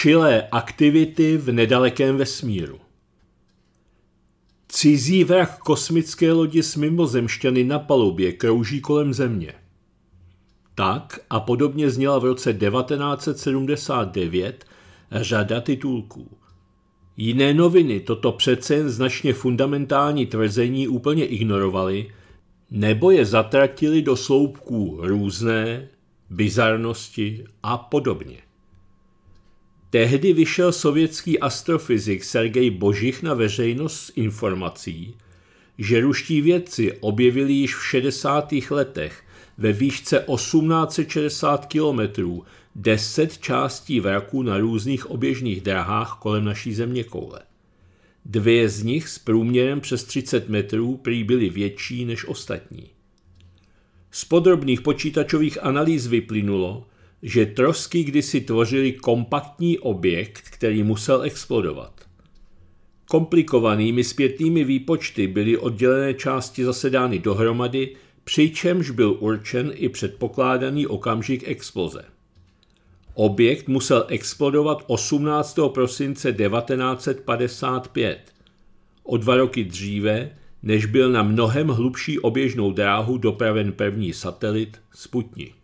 čilé aktivity v nedalekém vesmíru. Cizí vrah kosmické lodi s mimozemšťany na palubě krouží kolem Země. Tak a podobně zněla v roce 1979 řada titulků. Jiné noviny toto přece jen značně fundamentální tvrzení úplně ignorovaly nebo je zatratili do sloupků různé, bizarnosti a podobně. Tehdy vyšel sovětský astrofyzik Sergej Božich na veřejnost s informací, že ruští vědci objevili již v 60. letech ve výšce 1860 km 10 částí vraků na různých oběžných drahách kolem naší země koule. Dvě z nich s průměrem přes 30 metrů prý byly větší než ostatní. Z podrobných počítačových analýz vyplynulo, že trosky kdysi tvořily kompaktní objekt, který musel explodovat. Komplikovanými zpětnými výpočty byly oddělené části zasedány dohromady, přičemž byl určen i předpokládaný okamžik exploze. Objekt musel explodovat 18. prosince 1955, o dva roky dříve, než byl na mnohem hlubší oběžnou dráhu dopraven první satelit Sputnik.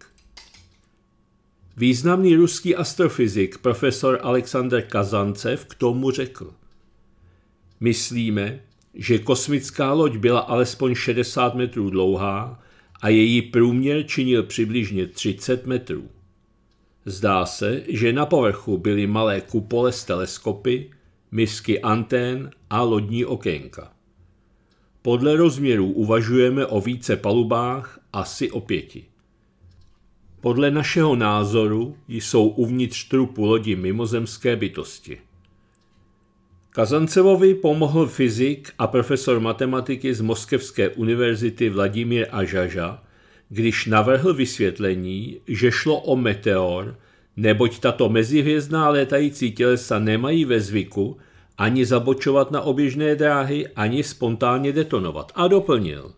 Významný ruský astrofyzik profesor Alexander Kazancev k tomu řekl. Myslíme, že kosmická loď byla alespoň 60 metrů dlouhá a její průměr činil přibližně 30 metrů. Zdá se, že na povrchu byly malé kupole s teleskopy, misky antén a lodní okénka. Podle rozměrů uvažujeme o více palubách, asi o pěti. Podle našeho názoru jsou uvnitř trupu lodi mimozemské bytosti. Kazancevovi pomohl fyzik a profesor matematiky z Moskevské univerzity Vladimír Ažaža, když navrhl vysvětlení, že šlo o meteor, neboť tato mezihvězdná létající tělesa nemají ve zvyku ani zabočovat na oběžné dráhy, ani spontánně detonovat. A doplnil.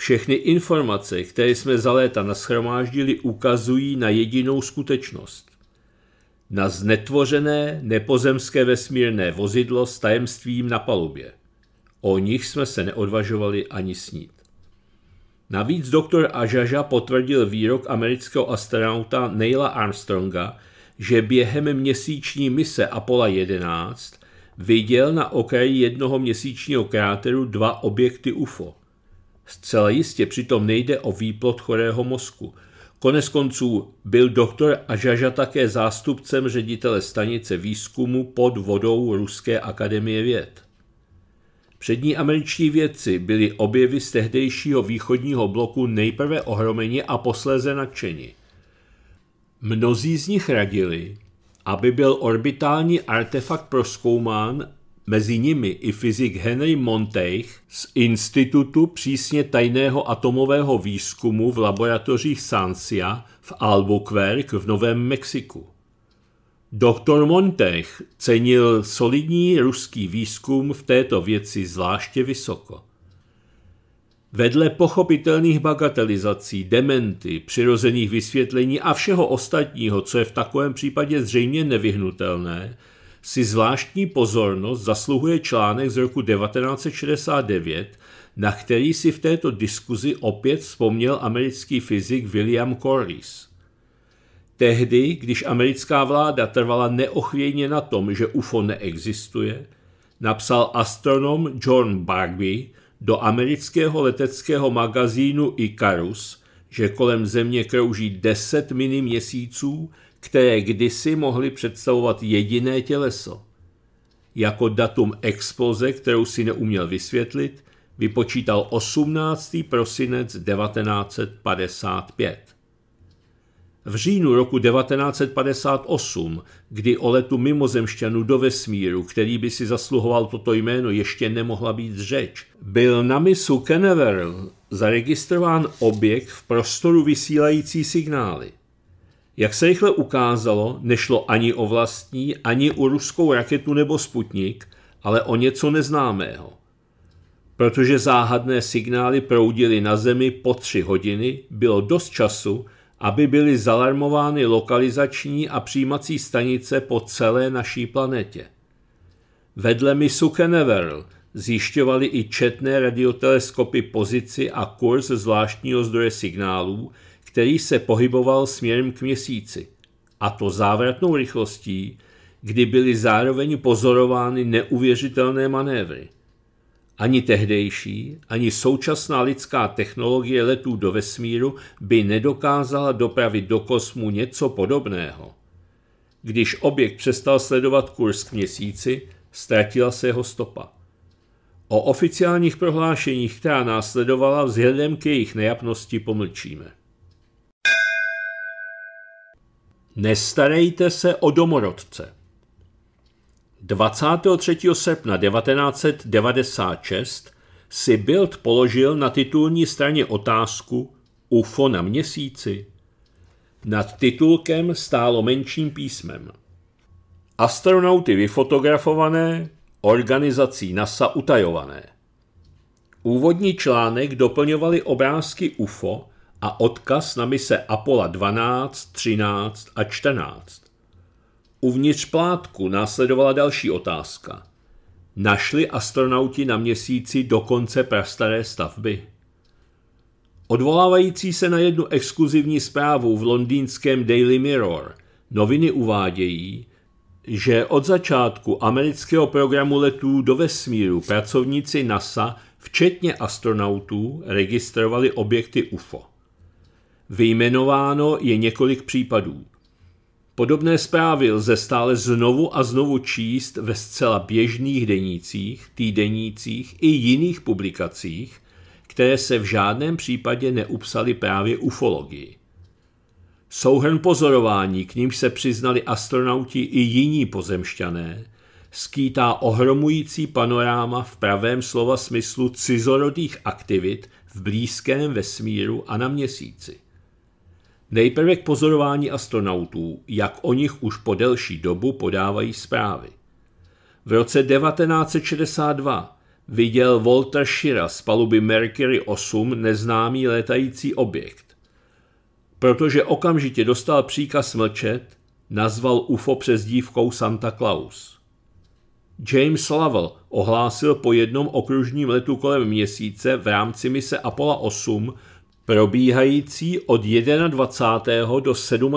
Všechny informace, které jsme za léta nashromáždili, ukazují na jedinou skutečnost. Na znetvořené nepozemské vesmírné vozidlo s tajemstvím na palubě. O nich jsme se neodvažovali ani snít. Navíc doktor Ažaža potvrdil výrok amerického astronauta Neila Armstronga, že během měsíční mise Apollo 11 viděl na okraji jednoho měsíčního kráteru dva objekty UFO. Zcela jistě přitom nejde o výplod chorého mozku. Konec konců byl doktor Ažaža také zástupcem ředitele stanice výzkumu pod vodou Ruské akademie věd. Přední američtí vědci byli objevy z tehdejšího východního bloku nejprve ohromeni a posléze nadšeni. Mnozí z nich radili, aby byl orbitální artefakt proskoumán mezi nimi i fyzik Henry Monteich z Institutu přísně tajného atomového výzkumu v laboratořích Sancia v Albuquerque v Novém Mexiku. Doktor Montech cenil solidní ruský výzkum v této věci zvláště vysoko. Vedle pochopitelných bagatelizací, dementy, přirozených vysvětlení a všeho ostatního, co je v takovém případě zřejmě nevyhnutelné, si zvláštní pozornost zasluhuje článek z roku 1969, na který si v této diskuzi opět vzpomněl americký fyzik William Corliss. Tehdy, když americká vláda trvala neochvějně na tom, že UFO neexistuje, napsal astronom John Bagby do amerického leteckého magazínu Icarus, že kolem Země krouží 10 mini měsíců které kdysi mohly představovat jediné těleso. Jako datum exploze, kterou si neuměl vysvětlit, vypočítal 18. prosinec 1955. V říjnu roku 1958, kdy o letu mimozemšťanů do vesmíru, který by si zasluhoval toto jméno, ještě nemohla být řeč, byl na misu Canaveral zaregistrován objekt v prostoru vysílající signály. Jak se rychle ukázalo, nešlo ani o vlastní, ani o ruskou raketu nebo sputnik, ale o něco neznámého. Protože záhadné signály proudily na Zemi po tři hodiny, bylo dost času, aby byly zalarmovány lokalizační a přijímací stanice po celé naší planetě. Vedle misu Canaveral zjišťovali i četné radioteleskopy pozici a kurz zvláštního zdroje signálů, který se pohyboval směrem k měsíci, a to závratnou rychlostí, kdy byly zároveň pozorovány neuvěřitelné manévry. Ani tehdejší, ani současná lidská technologie letů do vesmíru by nedokázala dopravit do kosmu něco podobného. Když objekt přestal sledovat kurz k měsíci, ztratila se jeho stopa. O oficiálních prohlášeních, která následovala vzhledem k jejich nejapnosti, pomlčíme. Nestarejte se o domorodce. 23. srpna 1996 si Bild položil na titulní straně otázku UFO na měsíci. Nad titulkem stálo menším písmem. Astronauty vyfotografované, organizací NASA utajované. Úvodní článek doplňovaly obrázky UFO a odkaz na mise Apollo 12, 13 a 14. Uvnitř plátku následovala další otázka. Našli astronauti na měsíci dokonce prastaré stavby? Odvolávající se na jednu exkluzivní zprávu v londýnském Daily Mirror, noviny uvádějí, že od začátku amerického programu letů do vesmíru pracovníci NASA, včetně astronautů, registrovali objekty UFO. Vyjmenováno je několik případů. Podobné zprávy lze stále znovu a znovu číst ve zcela běžných denících, týdenících i jiných publikacích, které se v žádném případě neupsaly právě ufologii. Souhrn pozorování, k nímž se přiznali astronauti i jiní pozemšťané, skýtá ohromující panoráma v pravém slova smyslu cizorodých aktivit v blízkém vesmíru a na měsíci. Nejprve k pozorování astronautů, jak o nich už po delší dobu podávají zprávy. V roce 1962 viděl Walter Shira z paluby Mercury 8 neznámý létající objekt. Protože okamžitě dostal příkaz mlčet, nazval UFO dívkou Santa Claus. James Lovell ohlásil po jednom okružním letu kolem měsíce v rámci mise Apollo 8 probíhající od 21. do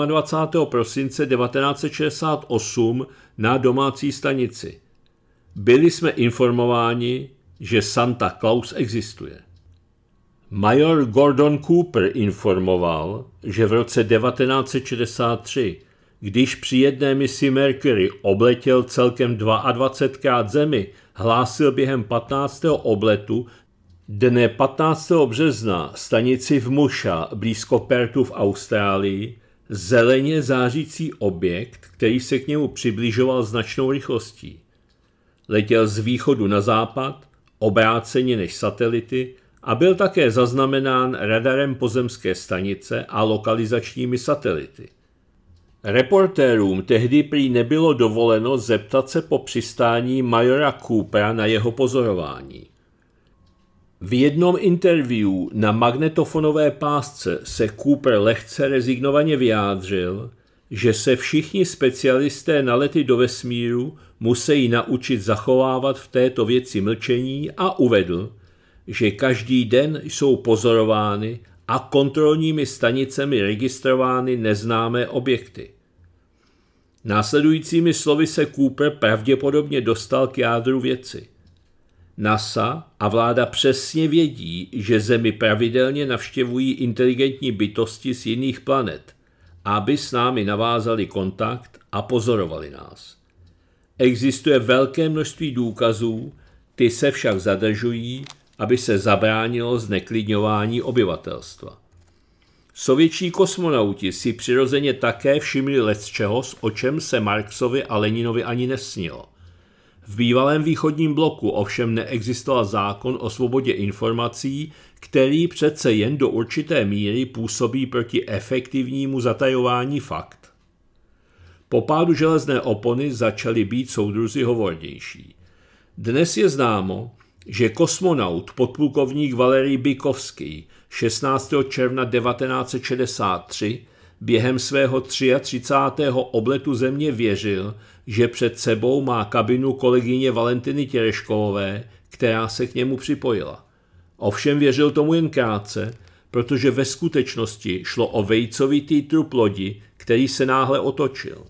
27. prosince 1968 na domácí stanici. Byli jsme informováni, že Santa Claus existuje. Major Gordon Cooper informoval, že v roce 1963, když při jedné misi Mercury obletěl celkem 22krát Zemi, hlásil během 15. obletu, Dne 15. března stanici v Muša blízko Pertu v Austrálii zeleně zářící objekt, který se k němu přibližoval značnou rychlostí. Letěl z východu na západ, obráceně než satelity, a byl také zaznamenán radarem pozemské stanice a lokalizačními satelity. Reportérům tehdy prý nebylo dovoleno zeptat se po přistání majora Coopera na jeho pozorování. V jednom interview na magnetofonové pásce se Cooper lehce rezignovaně vyjádřil, že se všichni specialisté na lety do vesmíru musí naučit zachovávat v této věci mlčení a uvedl, že každý den jsou pozorovány a kontrolními stanicemi registrovány neznámé objekty. Následujícími slovy se Cooper pravděpodobně dostal k jádru věci. NASA a vláda přesně vědí, že Zemi pravidelně navštěvují inteligentní bytosti z jiných planet, aby s námi navázali kontakt a pozorovali nás. Existuje velké množství důkazů, ty se však zadržují, aby se zabránilo zneklidňování obyvatelstva. Sovětští kosmonauti si přirozeně také všimli lecčehos, o čem se Marxovi a Leninovi ani nesnilo. V bývalém východním bloku ovšem neexistoval zákon o svobodě informací, který přece jen do určité míry působí proti efektivnímu zatajování fakt. Po pádu železné opony začaly být soudruzy hovornější. Dnes je známo, že kosmonaut podplukovník Valerij Bykovský 16. června 1963 během svého 33. obletu země věřil, že před sebou má kabinu kolegyně Valentiny Těreškovové, která se k němu připojila. Ovšem věřil tomu jen krátce, protože ve skutečnosti šlo o vejcovitý trup lodi, který se náhle otočil.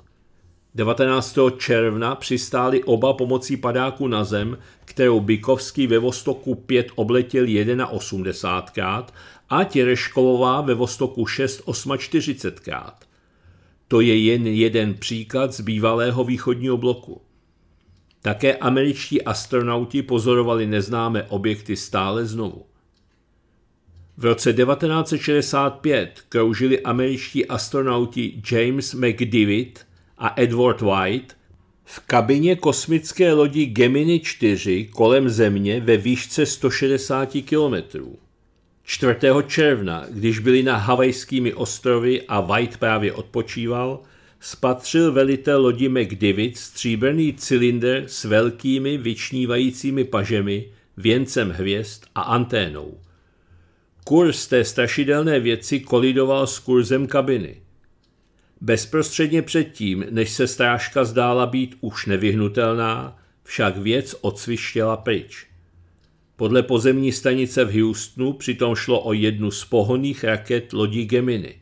19. června přistáli oba pomocí padáku na zem, kterou Bykovský ve Vostoku 5 obletěl 1,80krát a Těreškovová ve Vostoku 6 8,40krát. To je jen jeden příklad z bývalého východního bloku. Také američtí astronauti pozorovali neznámé objekty stále znovu. V roce 1965 kroužili američtí astronauti James McDivitt a Edward White v kabině kosmické lodi Gemini 4 kolem Země ve výšce 160 kilometrů. 4. června, když byli na Havajskými ostrovy a White právě odpočíval, spatřil velitel lodi McDivitt stříbrný cylinder s velkými vyčnívajícími pažemi, věncem hvězd a anténou. Kurz té strašidelné věci kolidoval s kurzem kabiny. Bezprostředně předtím, než se strážka zdála být už nevyhnutelná, však věc odsvištěla pryč. Podle pozemní stanice v Houstonu přitom šlo o jednu z pohonných raket lodí Gemini.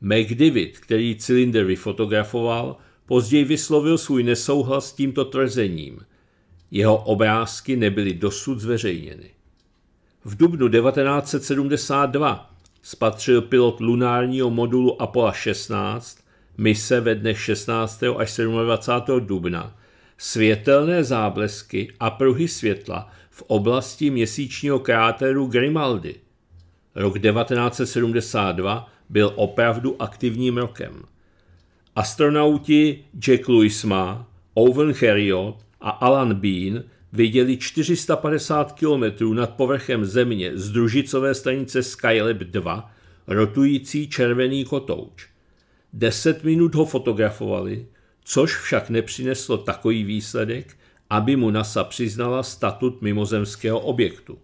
McDivitt, který cylinder vyfotografoval, později vyslovil svůj nesouhlas s tímto tvrzením. Jeho obrázky nebyly dosud zveřejněny. V dubnu 1972 spatřil pilot lunárního modulu Apollo 16 mise ve dnech 16. až 27. dubna světelné záblesky a pruhy světla v oblasti měsíčního kráteru Grimaldi. Rok 1972 byl opravdu aktivním rokem. Astronauti Jack Lewisma, Owen Herriot a Alan Bean viděli 450 km nad povrchem Země z družicové stanice Skylab 2 rotující červený kotouč. Deset minut ho fotografovali, což však nepřineslo takový výsledek, aby mu NASA přiznala statut mimozemského objektu.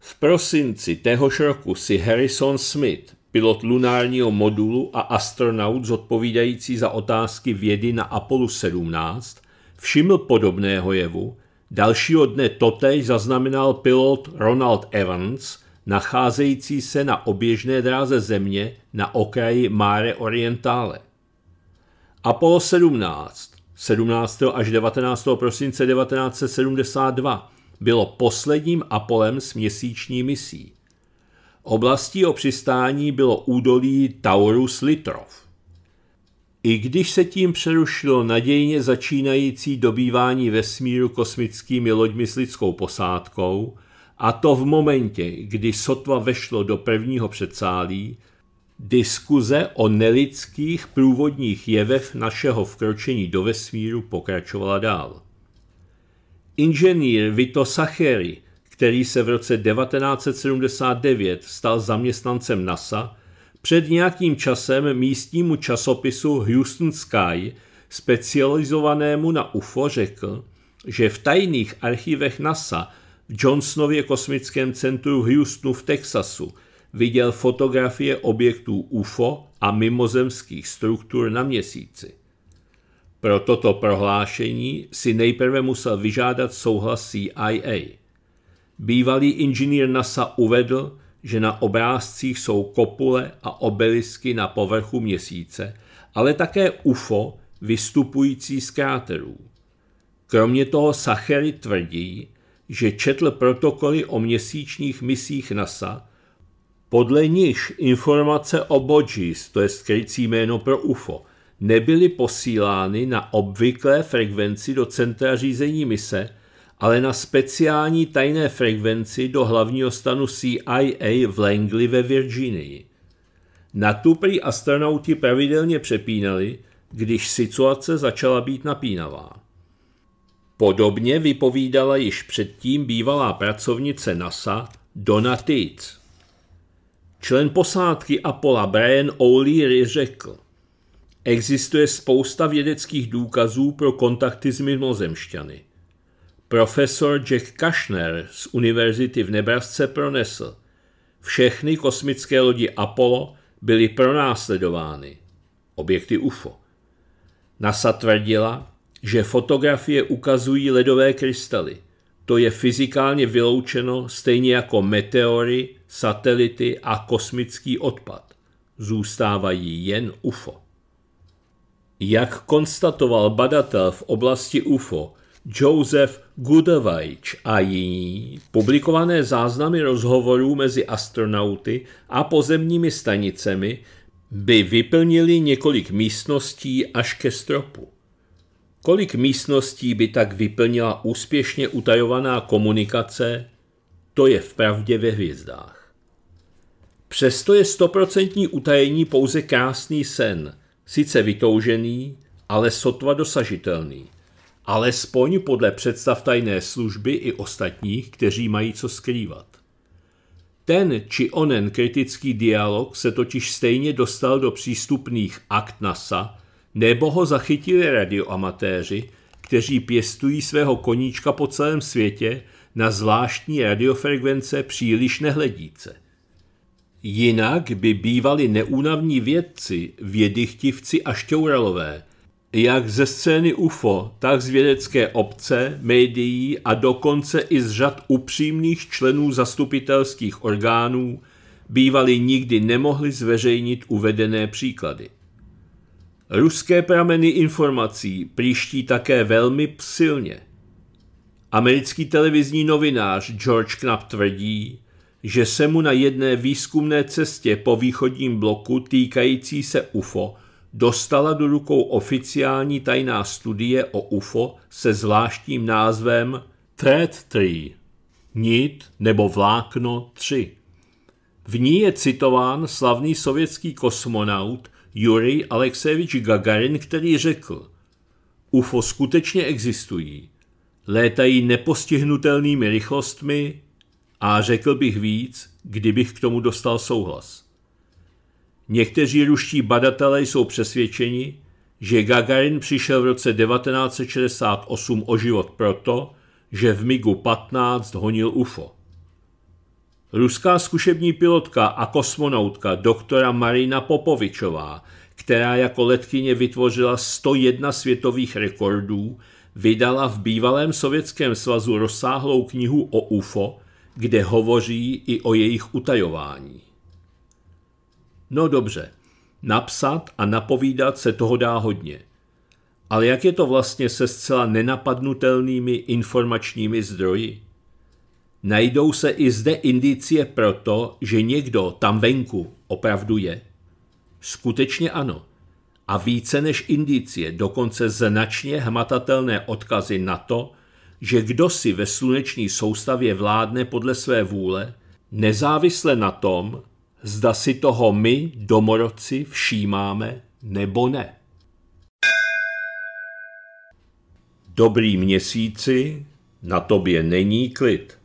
V prosinci téhož roku si Harrison Smith, pilot lunárního modulu a astronaut zodpovídající za otázky vědy na Apollo 17, všiml podobného jevu, dalšího dne totéž zaznamenal pilot Ronald Evans, nacházející se na oběžné dráze Země na okraji Mare Orientale. Apollo 17 17. až 19. prosince 1972 bylo posledním Apolem s měsíční misí. Oblastí o přistání bylo údolí Taurus Litrov. I když se tím přerušilo nadějně začínající dobývání vesmíru kosmickými loďmi s lidskou posádkou, a to v momentě, kdy sotva vešlo do prvního předsálí, Diskuze o nelidských průvodních jevech našeho vkročení do vesmíru pokračovala dál. Inženýr Vito Sacheri, který se v roce 1979 stal zaměstnancem NASA, před nějakým časem místnímu časopisu Houston Sky, specializovanému na UFO, řekl, že v tajných archivech NASA v Johnsonově kosmickém centru v Houstonu v Texasu – viděl fotografie objektů UFO a mimozemských struktur na měsíci. Pro toto prohlášení si nejprve musel vyžádat souhlas CIA. Bývalý inženýr NASA uvedl, že na obrázcích jsou kopule a obelisky na povrchu měsíce, ale také UFO vystupující z kráterů. Kromě toho Sachery tvrdí, že četl protokoly o měsíčních misích NASA podle níž informace o Bodžis, to je skrycí jméno pro UFO, nebyly posílány na obvyklé frekvenci do centra řízení mise, ale na speciální tajné frekvenci do hlavního stanu CIA v Langley ve Virginii. Na tu prý astronauti pravidelně přepínali, když situace začala být napínavá. Podobně vypovídala již předtím bývalá pracovnice NASA Donna Teets. Člen posádky Apollo Brian O'Leary řekl, existuje spousta vědeckých důkazů pro kontakty s mimozemšťany. Profesor Jack Kushner z univerzity v Nebrasce pronesl, všechny kosmické lodi Apollo byly pronásledovány. Objekty UFO. NASA tvrdila, že fotografie ukazují ledové krystaly. To je fyzikálně vyloučeno stejně jako meteory satelity a kosmický odpad. Zůstávají jen UFO. Jak konstatoval badatel v oblasti UFO Joseph Gudovajč a jiní, publikované záznamy rozhovorů mezi astronauty a pozemními stanicemi by vyplnili několik místností až ke stropu. Kolik místností by tak vyplnila úspěšně utajovaná komunikace, to je v pravdě ve hvězdách. Přesto je stoprocentní utajení pouze krásný sen, sice vytoužený, ale sotva dosažitelný. Alespoň podle představ tajné služby i ostatních, kteří mají co skrývat. Ten či onen kritický dialog se totiž stejně dostal do přístupných akt NASA, nebo ho zachytili radioamatéři, kteří pěstují svého koníčka po celém světě na zvláštní radiofrekvence příliš nehledíce – Jinak by bývali neúnavní vědci, vědychtivci a šťouralové, jak ze scény UFO, tak z vědecké obce, médií a dokonce i z řad upřímných členů zastupitelských orgánů, bývali nikdy nemohli zveřejnit uvedené příklady. Ruské prameny informací příští také velmi silně. Americký televizní novinář George Knapp tvrdí, že se mu na jedné výzkumné cestě po východním bloku týkající se UFO dostala do rukou oficiální tajná studie o UFO se zvláštním názvem Thread 3, nit nebo vlákno 3. V ní je citován slavný sovětský kosmonaut Yuri Aleksejevič Gagarin, který řekl UFO skutečně existují. Létají nepostihnutelnými rychlostmi, a řekl bych víc, kdybych k tomu dostal souhlas. Někteří ruští badatelé jsou přesvědčeni, že Gagarin přišel v roce 1968 o život proto, že v MiGu-15 honil UFO. Ruská zkušební pilotka a kosmonautka doktora Marina Popovičová, která jako letkyně vytvořila 101 světových rekordů, vydala v bývalém Sovětském svazu rozsáhlou knihu o UFO, kde hovoří i o jejich utajování. No dobře, napsat a napovídat se toho dá hodně. Ale jak je to vlastně se zcela nenapadnutelnými informačními zdroji? Najdou se i zde indicie proto, že někdo tam venku opravdu je? Skutečně ano. A více než indicie, dokonce značně hmatatelné odkazy na to, že kdo si ve sluneční soustavě vládne podle své vůle, nezávisle na tom, zda si toho my, domorodci, všímáme nebo ne. Dobrý měsíci, na tobě není klid.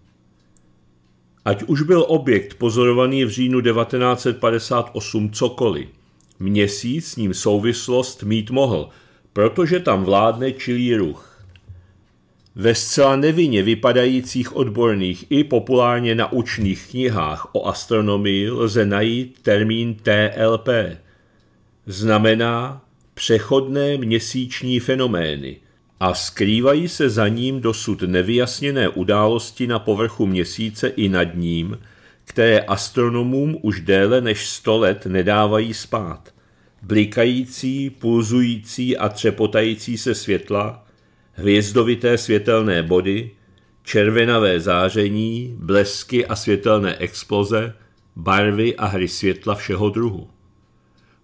Ať už byl objekt pozorovaný v říjnu 1958 cokoliv, měsíc s ním souvislost mít mohl, protože tam vládne čilý ruch. Ve zcela nevinně vypadajících odborných i populárně naučných knihách o astronomii lze najít termín TLP. Znamená přechodné měsíční fenomény a skrývají se za ním dosud nevyjasněné události na povrchu měsíce i nad ním, které astronomům už déle než 100 let nedávají spát. Blikající, pulzující a třepotající se světla – hvězdovité světelné body, červenavé záření, blesky a světelné exploze, barvy a hry světla všeho druhu.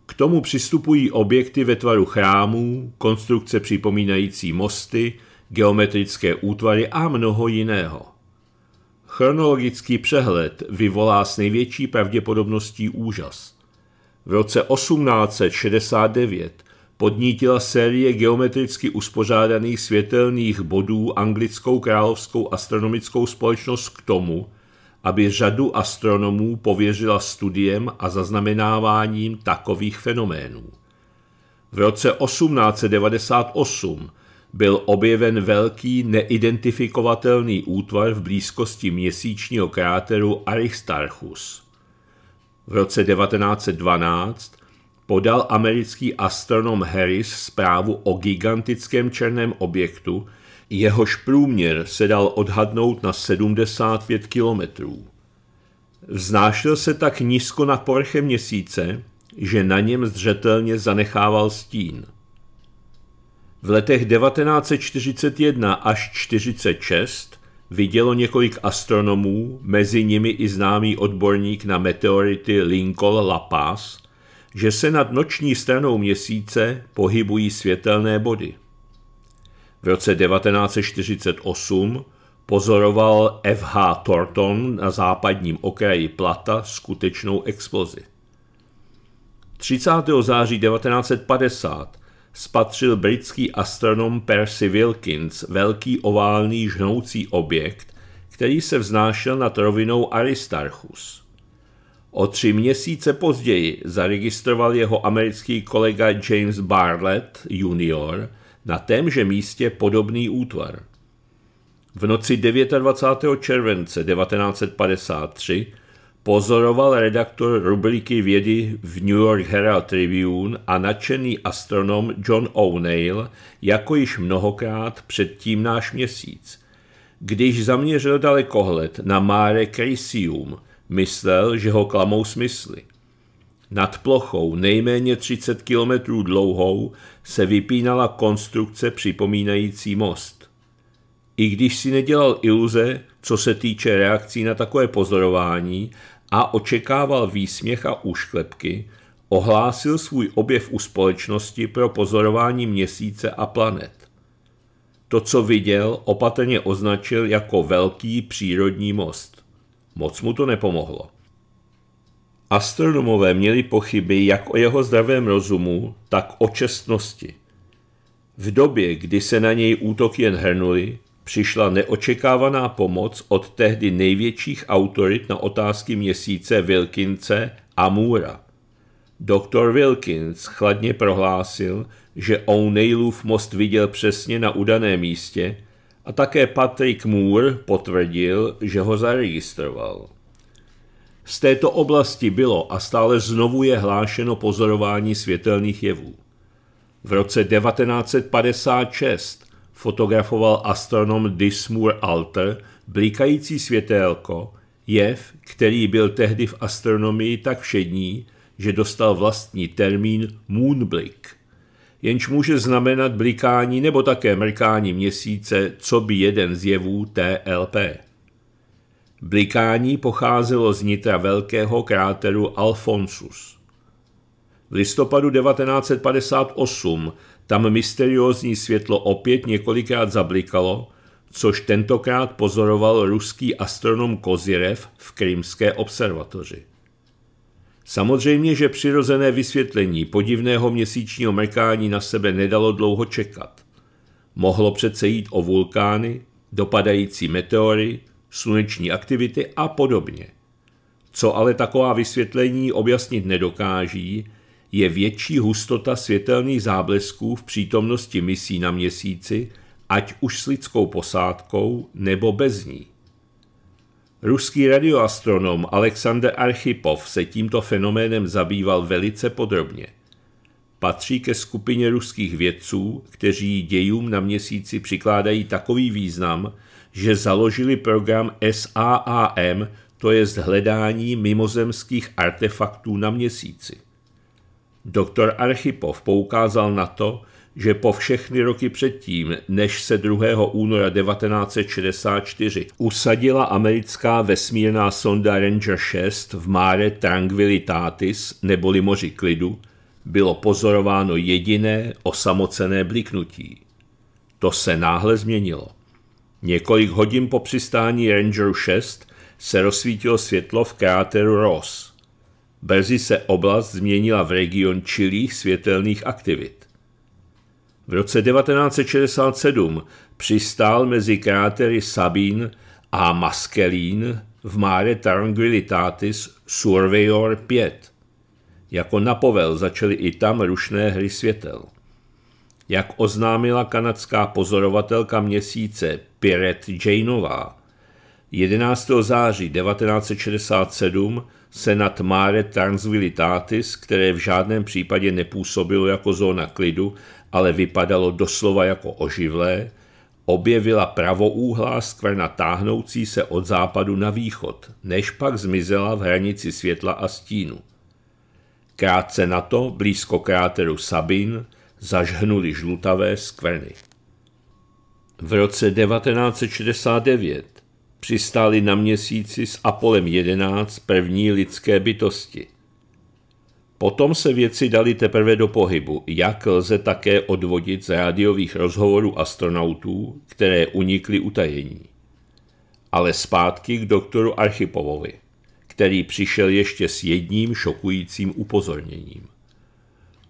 K tomu přistupují objekty ve tvaru chrámů, konstrukce připomínající mosty, geometrické útvary a mnoho jiného. Chronologický přehled vyvolá s největší pravděpodobností úžas. V roce 1869 podnítila série geometricky uspořádaných světelných bodů anglickou královskou astronomickou společnost k tomu, aby řadu astronomů pověřila studiem a zaznamenáváním takových fenoménů. V roce 1898 byl objeven velký neidentifikovatelný útvar v blízkosti měsíčního kráteru Aristarchus. V roce 1912 podal americký astronom Harris zprávu o gigantickém černém objektu, jehož průměr se dal odhadnout na 75 kilometrů. Vznášel se tak nízko na povrchem měsíce, že na něm zřetelně zanechával stín. V letech 1941 až 1946 vidělo několik astronomů, mezi nimi i známý odborník na meteority Lincoln Paz, že se nad noční stranou měsíce pohybují světelné body. V roce 1948 pozoroval F.H. Thornton na západním okraji Plata skutečnou explozi. 30. září 1950 spatřil britský astronom Percy Wilkins velký oválný žhnoucí objekt, který se vznášel nad rovinou Aristarchus. O tři měsíce později zaregistroval jeho americký kolega James Bartlett junior na témže místě podobný útvar. V noci 29. července 1953 pozoroval redaktor rubriky vědy v New York Herald Tribune a nadšený astronom John O'Neill jako již mnohokrát předtím náš měsíc. Když zaměřil dalekohled na Mare Crisium – Myslel, že ho klamou smysly. Nad plochou nejméně 30 kilometrů dlouhou se vypínala konstrukce připomínající most. I když si nedělal iluze, co se týče reakcí na takové pozorování a očekával výsměch a úšklepky, ohlásil svůj objev u společnosti pro pozorování měsíce a planet. To, co viděl, opatrně označil jako velký přírodní most. Moc mu to nepomohlo. Astronomové měli pochyby jak o jeho zdravém rozumu, tak o čestnosti. V době, kdy se na něj útoky jen hrnuli, přišla neočekávaná pomoc od tehdy největších autorit na otázky měsíce Wilkince a Moora. Doktor Wilkins chladně prohlásil, že O'Neillův most viděl přesně na udaném místě a také Patrick Moore potvrdil, že ho zaregistroval. Z této oblasti bylo a stále znovu je hlášeno pozorování světelných jevů. V roce 1956 fotografoval astronom Dismur Alter blikající světélko, jev, který byl tehdy v astronomii tak všední, že dostal vlastní termín moonblick jenž může znamenat blikání nebo také mrkání měsíce, co by jeden z jevů TLP. Blikání pocházelo z nitra velkého kráteru Alfonsus. V listopadu 1958 tam mysteriózní světlo opět několikrát zablikalo, což tentokrát pozoroval ruský astronom Kozirev v Krymské observatoři. Samozřejmě, že přirozené vysvětlení podivného měsíčního mekání na sebe nedalo dlouho čekat. Mohlo přece jít o vulkány, dopadající meteory, sluneční aktivity a podobně. Co ale taková vysvětlení objasnit nedokáží, je větší hustota světelných záblesků v přítomnosti misí na měsíci, ať už s lidskou posádkou nebo bez ní. Ruský radioastronom Alexander Archipov se tímto fenoménem zabýval velice podrobně. Patří ke skupině ruských vědců, kteří dějům na měsíci přikládají takový význam, že založili program SAAM, to je hledání mimozemských artefaktů na měsíci. Doktor Archipov poukázal na to, že po všechny roky předtím, než se 2. února 1964 usadila americká vesmírná sonda Ranger 6 v Mare Tranquilitatis, neboli moři klidu, bylo pozorováno jediné osamocené bliknutí. To se náhle změnilo. Několik hodin po přistání Ranger 6 se rozsvítilo světlo v kráteru Ross – Brzy se oblast změnila v region čilých světelných aktivit. V roce 1967 přistál mezi krátery Sabine a Maskelín v Mare Tranquillitatis Surveyor 5. Jako napovel začaly i tam rušné hry světel. Jak oznámila kanadská pozorovatelka měsíce Piret Janeová, 11. září 1967 Senat Mare Transvilitatis, které v žádném případě nepůsobilo jako zóna klidu, ale vypadalo doslova jako oživlé, objevila pravoúhlá skvrna táhnoucí se od západu na východ, než pak zmizela v hranici světla a stínu. Krátce na to, blízko kráteru Sabin, zažhnuli žlutavé skvrny. V roce 1969 přistáli na měsíci s Apolem 11 první lidské bytosti. Potom se věci dali teprve do pohybu, jak lze také odvodit z rádiových rozhovorů astronautů, které unikly utajení. Ale zpátky k doktoru Archipovovi, který přišel ještě s jedním šokujícím upozorněním.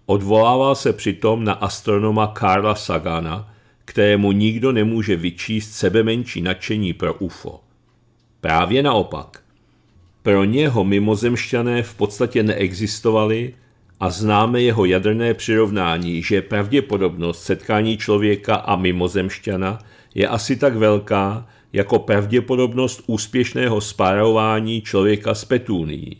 Odvolával se přitom na astronoma Karla Sagana, kterému nikdo nemůže vyčíst sebe menší nadšení pro UFO. Právě naopak. Pro něho mimozemšťané v podstatě neexistovali a známe jeho jadrné přirovnání, že pravděpodobnost setkání člověka a mimozemšťana je asi tak velká jako pravděpodobnost úspěšného spárování člověka s petunií.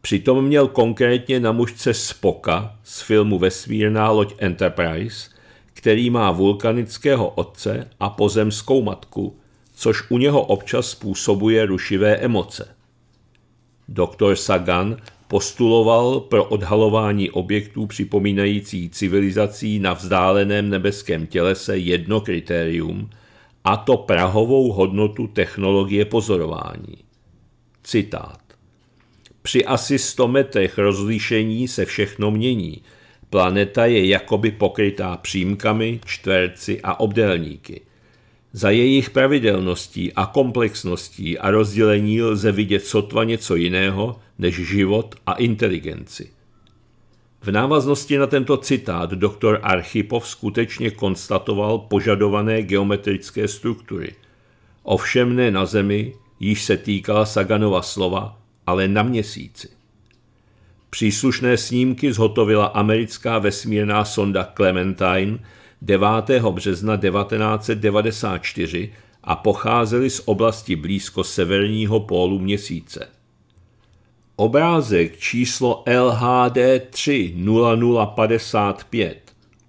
Přitom měl konkrétně na mužce Spoka z filmu Vesmírná loď Enterprise – který má vulkanického otce a pozemskou matku, což u něho občas způsobuje rušivé emoce. Doktor Sagan postuloval pro odhalování objektů připomínající civilizací na vzdáleném nebeském tělese jedno kritérium, a to prahovou hodnotu technologie pozorování. Citát. Při asi 100 metrech rozlišení se všechno mění – Planeta je jakoby pokrytá přímkami, čtverci a obdélníky. Za jejich pravidelností a komplexností a rozdělení lze vidět sotva něco jiného než život a inteligenci. V návaznosti na tento citát doktor Archipov skutečně konstatoval požadované geometrické struktury. Ovšem ne na Zemi, již se týkala Saganova slova, ale na měsíci. Příslušné snímky zhotovila americká vesmírná sonda Clementine 9. března 1994 a pocházely z oblasti blízko severního pólu měsíce. Obrázek číslo lhd 30055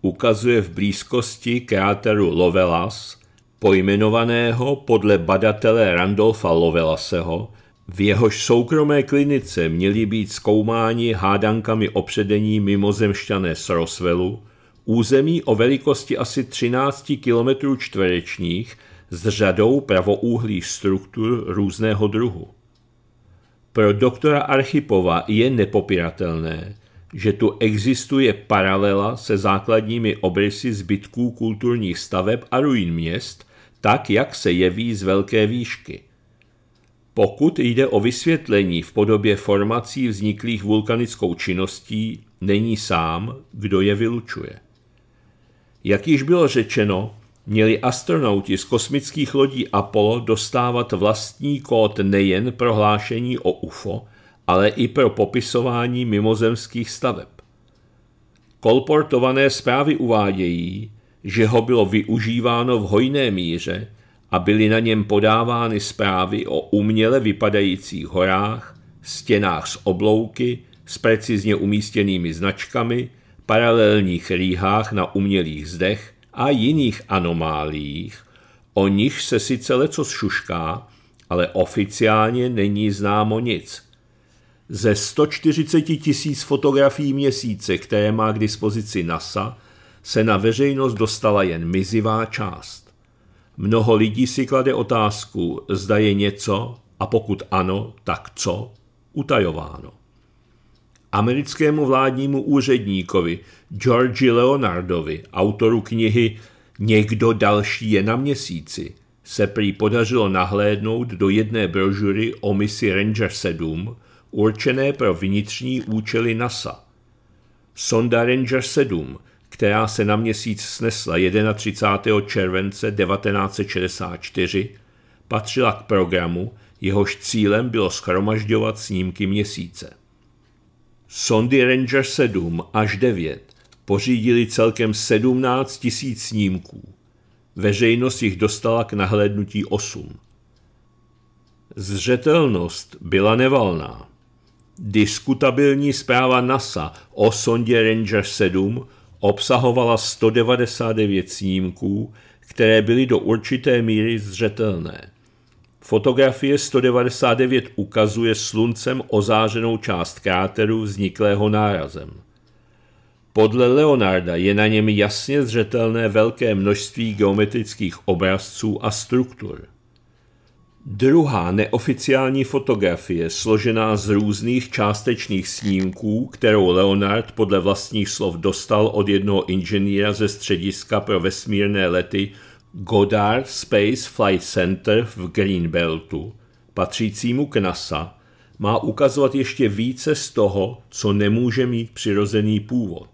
ukazuje v blízkosti kráteru Lovelace, pojmenovaného podle badatele Randolfa Lovelaceho, v jehož soukromé klinice měli být zkoumáni hádankami o předení mimozemšťané z Roswellu, území o velikosti asi 13 km čtverečních s řadou pravoúhlých struktur různého druhu. Pro doktora Archipova je nepopiratelné, že tu existuje paralela se základními obrysy zbytků kulturních staveb a ruin měst, tak jak se jeví z velké výšky – pokud jde o vysvětlení v podobě formací vzniklých vulkanickou činností, není sám, kdo je vylučuje. Jak již bylo řečeno, měli astronauti z kosmických lodí Apollo dostávat vlastní kód nejen pro hlášení o UFO, ale i pro popisování mimozemských staveb. Kolportované zprávy uvádějí, že ho bylo využíváno v hojné míře, a byly na něm podávány zprávy o uměle vypadajících horách, stěnách z oblouky s precizně umístěnými značkami, paralelních rýhách na umělých zdech a jiných anomáliích, o nich se sice leco šušká, ale oficiálně není známo nic. Ze 140 tisíc fotografií měsíce, které má k dispozici NASA, se na veřejnost dostala jen mizivá část. Mnoho lidí si klade otázku, zda je něco, a pokud ano, tak co, utajováno. Americkému vládnímu úředníkovi Georgi Leonardovi, autoru knihy Někdo další je na měsíci, se prý podařilo nahlédnout do jedné brožury o misi Ranger 7, určené pro vnitřní účely NASA. Sonda Ranger 7 která se na měsíc snesla 31. července 1964, patřila k programu, jehož cílem bylo schromažďovat snímky měsíce. Sondy Ranger 7 až 9 pořídili celkem 17 tisíc snímků. Veřejnost jich dostala k nahlédnutí 8. Zřetelnost byla nevalná. Diskutabilní zpráva NASA o sondě Ranger 7 obsahovala 199 snímků, které byly do určité míry zřetelné. Fotografie 199 ukazuje sluncem ozářenou část kráteru vzniklého nárazem. Podle Leonarda je na něm jasně zřetelné velké množství geometrických obrazců a struktur. Druhá neoficiální fotografie, složená z různých částečných snímků, kterou Leonard podle vlastních slov dostal od jednoho inženýra ze střediska pro vesmírné lety Goddard Space Flight Center v Greenbeltu, patřícímu k NASA, má ukazovat ještě více z toho, co nemůže mít přirozený původ.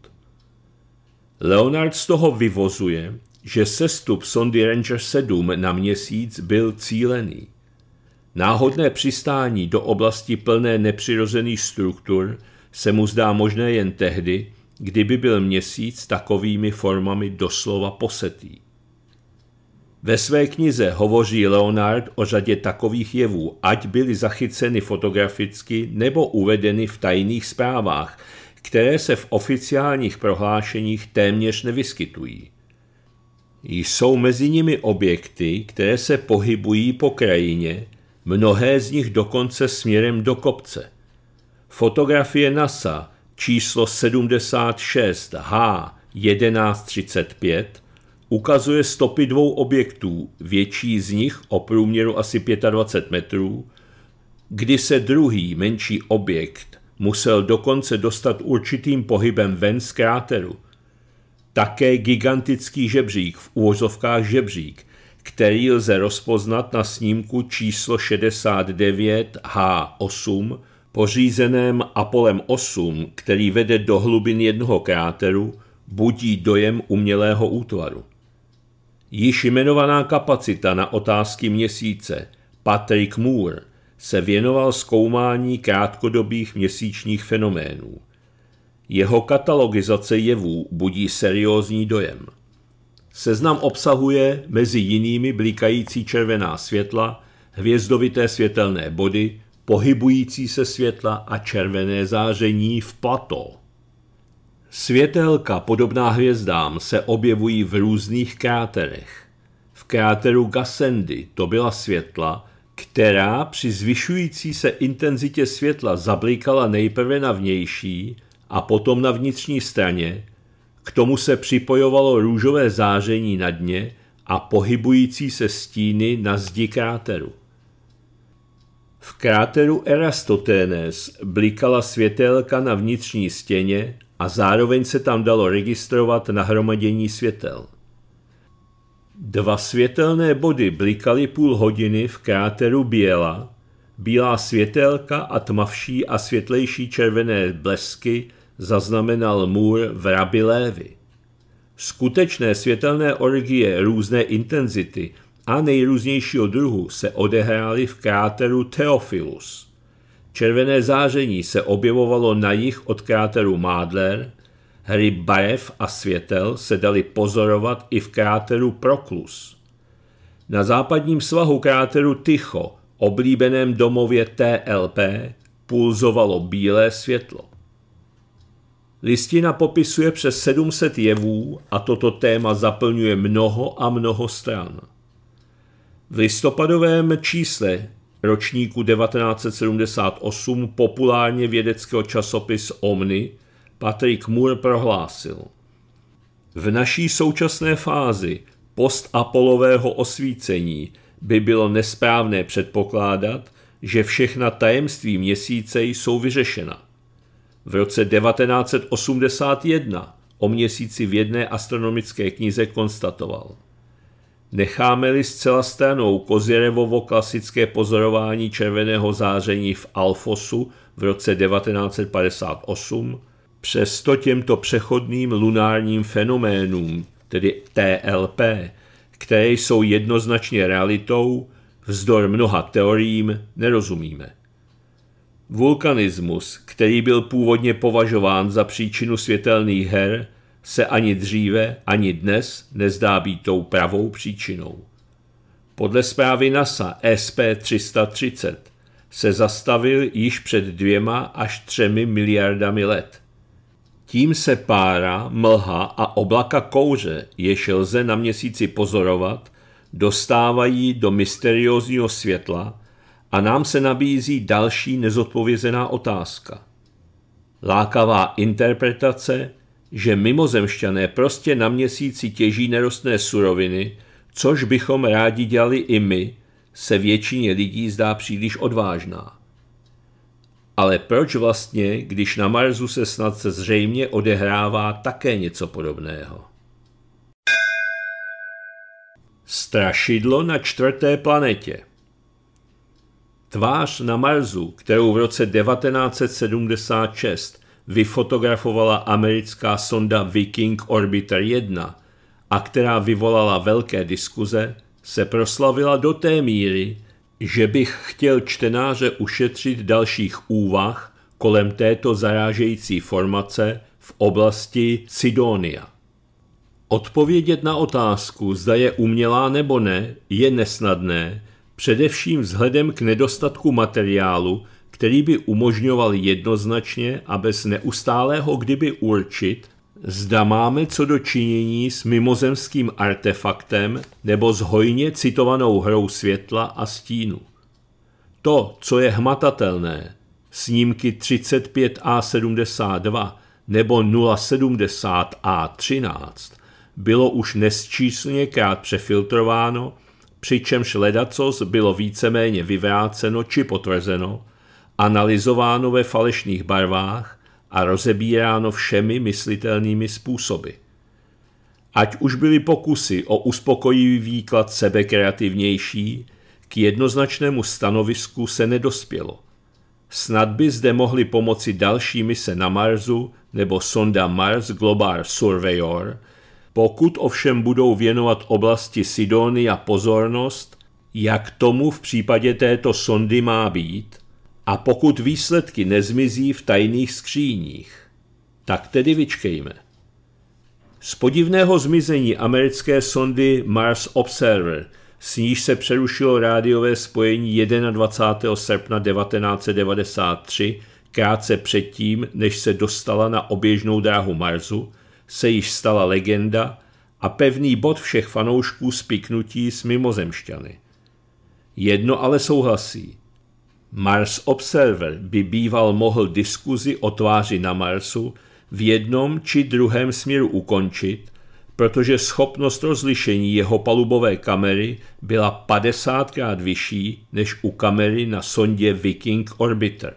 Leonard z toho vyvozuje, že sestup sondy Ranger 7 na měsíc byl cílený. Náhodné přistání do oblasti plné nepřirozených struktur se mu zdá možné jen tehdy, kdyby byl měsíc takovými formami doslova posetý. Ve své knize hovoří Leonard o řadě takových jevů, ať byly zachyceny fotograficky nebo uvedeny v tajných zprávách, které se v oficiálních prohlášeních téměř nevyskytují. Jsou mezi nimi objekty, které se pohybují po krajině, mnohé z nich dokonce směrem do kopce. Fotografie NASA číslo 76H1135 ukazuje stopy dvou objektů, větší z nich o průměru asi 25 metrů, kdy se druhý menší objekt musel dokonce dostat určitým pohybem ven z kráteru. Také gigantický žebřík, v úvozovkách žebřík, který lze rozpoznat na snímku číslo 69 H8, pořízeném Apolem 8, který vede do hlubin jednoho kráteru, budí dojem umělého útvaru. Již jmenovaná kapacita na otázky měsíce Patrick Moore se věnoval zkoumání krátkodobých měsíčních fenoménů. Jeho katalogizace jevů budí seriózní dojem – Seznam obsahuje mezi jinými blikající červená světla, hvězdovité světelné body, pohybující se světla a červené záření v plato. Světelka podobná hvězdám se objevují v různých kráterech. V kráteru Gassendi to byla světla, která při zvyšující se intenzitě světla zablikala nejprve na vnější a potom na vnitřní straně, k tomu se připojovalo růžové záření na dně a pohybující se stíny na zdi kráteru. V kráteru Erastoténes blikala světélka na vnitřní stěně a zároveň se tam dalo registrovat nahromadění světel. Dva světelné body blikaly půl hodiny v kráteru Biela, bílá světélka a tmavší a světlejší červené blesky zaznamenal Moore v Rabi Lévy. Skutečné světelné orgie různé intenzity a nejrůznějšího druhu se odehrály v kráteru Theophilus. Červené záření se objevovalo na jih od kráteru Mádler, hry barev a světel se daly pozorovat i v kráteru Proklus. Na západním svahu kráteru Tycho, oblíbeném domově TLP, pulzovalo bílé světlo. Listina popisuje přes 700 jevů a toto téma zaplňuje mnoho a mnoho stran. V listopadovém čísle ročníku 1978 populárně vědeckého časopis Omni Patrick Moore prohlásil. V naší současné fázi postapolového osvícení by bylo nesprávné předpokládat, že všechna tajemství měsíce jsou vyřešena. V roce 1981 o měsíci v jedné astronomické knize konstatoval. Necháme-li zcela stranou Kozirevovo klasické pozorování červeného záření v Alfosu v roce 1958, přesto těmto přechodným lunárním fenoménům, tedy TLP, které jsou jednoznačně realitou, vzdor mnoha teoriím nerozumíme. Vulkanismus, který byl původně považován za příčinu světelných her, se ani dříve, ani dnes nezdá být tou pravou příčinou. Podle zprávy NASA SP-330 se zastavil již před dvěma až třemi miliardami let. Tím se pára, mlha a oblaka kouře, jež lze na měsíci pozorovat, dostávají do mysteriózního světla, a nám se nabízí další nezodpovězená otázka. Lákavá interpretace, že mimozemšťané prostě na měsíci těží nerostné suroviny, což bychom rádi dělali i my, se většině lidí zdá příliš odvážná. Ale proč vlastně, když na Marsu se snad zřejmě odehrává také něco podobného? Strašidlo na čtvrté planetě Tvář na Marsu, kterou v roce 1976 vyfotografovala americká sonda Viking Orbiter 1 a která vyvolala velké diskuze, se proslavila do té míry, že bych chtěl čtenáře ušetřit dalších úvah kolem této zarážející formace v oblasti Sidonia. Odpovědět na otázku, zda je umělá nebo ne, je nesnadné, především vzhledem k nedostatku materiálu, který by umožňoval jednoznačně a bez neustálého kdyby určit, zda máme co dočinění s mimozemským artefaktem nebo s hojně citovanou hrou světla a stínu. To, co je hmatatelné, snímky 35A72 nebo 070A13, bylo už nesčíslněkrát přefiltrováno přičemž ledacos bylo víceméně vyvráceno či potvrzeno, analyzováno ve falešných barvách a rozebíráno všemi myslitelnými způsoby. Ať už byly pokusy o uspokojivý výklad sebe kreativnější, k jednoznačnému stanovisku se nedospělo. Snad by zde mohly pomoci další mise na Marsu nebo sonda Mars Global Surveyor – pokud ovšem budou věnovat oblasti Sidonia pozornost, jak tomu v případě této sondy má být, a pokud výsledky nezmizí v tajných skříních, tak tedy vyčkejme. Z podivného zmizení americké sondy Mars Observer, s níž se přerušilo rádiové spojení 21. srpna 1993, krátce předtím, než se dostala na oběžnou dráhu Marsu, se již stala legenda a pevný bod všech fanoušků spiknutí s mimozemšťany. Jedno ale souhlasí. Mars Observer by býval mohl diskuzi o tváři na Marsu v jednom či druhém směru ukončit, protože schopnost rozlišení jeho palubové kamery byla 50krát vyšší než u kamery na sondě Viking Orbiter.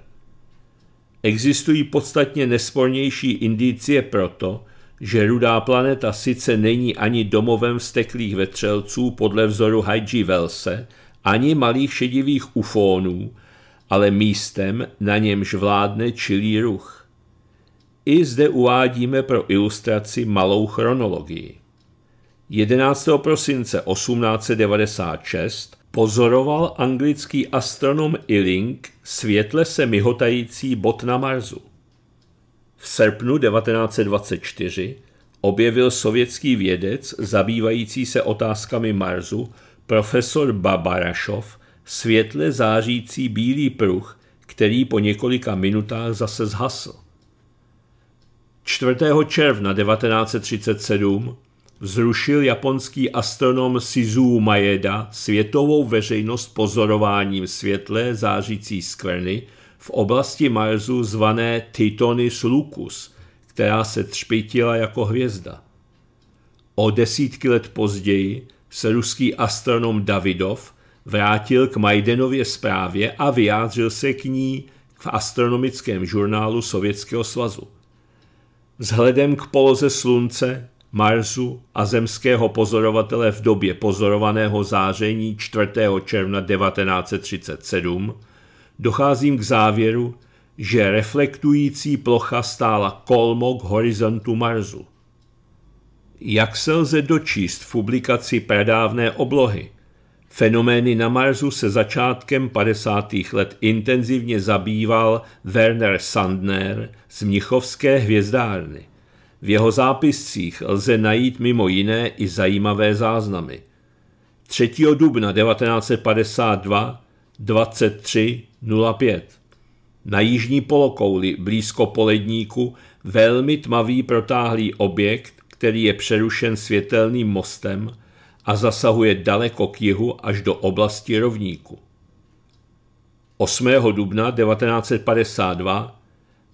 Existují podstatně nespornější indicie proto, že rudá planeta sice není ani domovem vzteklých vetřelců podle vzoru Haiji Velse, ani malých šedivých ufónů, ale místem, na němž vládne čilý ruch. I zde uvádíme pro ilustraci malou chronologii. 11. prosince 1896 pozoroval anglický astronom Illing světle se myhotající bot na Marsu. V srpnu 1924 objevil sovětský vědec zabývající se otázkami Marsu profesor Babarašov světle zářící bílý pruh, který po několika minutách zase zhasl. 4. června 1937 vzrušil japonský astronom Sizu Maeda světovou veřejnost pozorováním světle zářící skvrny, v oblasti Marsu zvané Titonis Lucus, která se třpitila jako hvězda. O desítky let později se ruský astronom Davidov vrátil k Majdenově zprávě a vyjádřil se k ní v astronomickém žurnálu Sovětského svazu. Vzhledem k poloze Slunce, Marsu a zemského pozorovatele v době pozorovaného záření 4. června 1937 docházím k závěru, že reflektující plocha stála kolmo k horizontu Marsu. Jak se lze dočíst v publikaci pradávné oblohy, fenomény na Marsu se začátkem 50. let intenzivně zabýval Werner Sandner z Mnichovské hvězdárny. V jeho zápiscích lze najít mimo jiné i zajímavé záznamy. 3. dubna 1952, 23, 05. Na jižní polokouli blízko poledníku velmi tmavý protáhlý objekt, který je přerušen světelným mostem a zasahuje daleko k jihu až do oblasti rovníku. 8. dubna 1952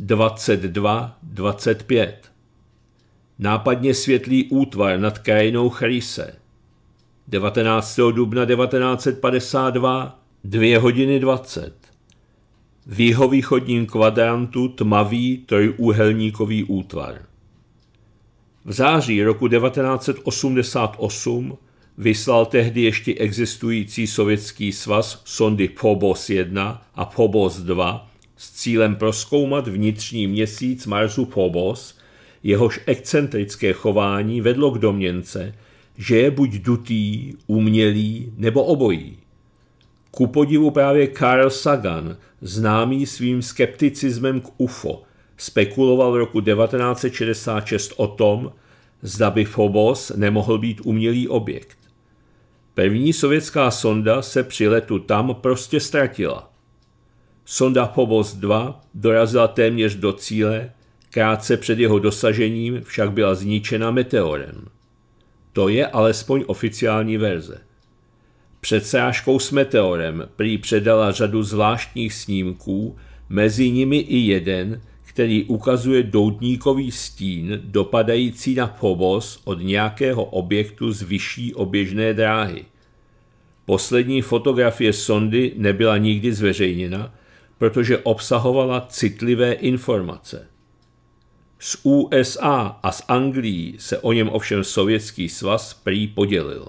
22-25 Nápadně světlý útvar nad krajinou Chryse 19. dubna 1952 2 hodiny 20 v jeho východním kvadrantu tmavý trojúhelníkový útvar. V září roku 1988 vyslal tehdy ještě existující sovětský svaz sondy Phobos 1 a Phobos 2 s cílem proskoumat vnitřní měsíc Marsu Phobos, jehož excentrické chování vedlo k domněnce, že je buď dutý, umělý nebo obojí. Ku podivu právě Carl Sagan, známý svým skepticismem k UFO, spekuloval v roku 1966 o tom, zda by Phobos nemohl být umělý objekt. První sovětská sonda se při letu tam prostě ztratila. Sonda Phobos 2 dorazila téměř do cíle, krátce před jeho dosažením však byla zničena meteorem. To je alespoň oficiální verze. Před sáškou s meteorem prý předala řadu zvláštních snímků, mezi nimi i jeden, který ukazuje doudníkový stín dopadající na Phobos od nějakého objektu z vyšší oběžné dráhy. Poslední fotografie sondy nebyla nikdy zveřejněna, protože obsahovala citlivé informace. Z USA a z Anglií se o něm ovšem Sovětský svaz prý podělil.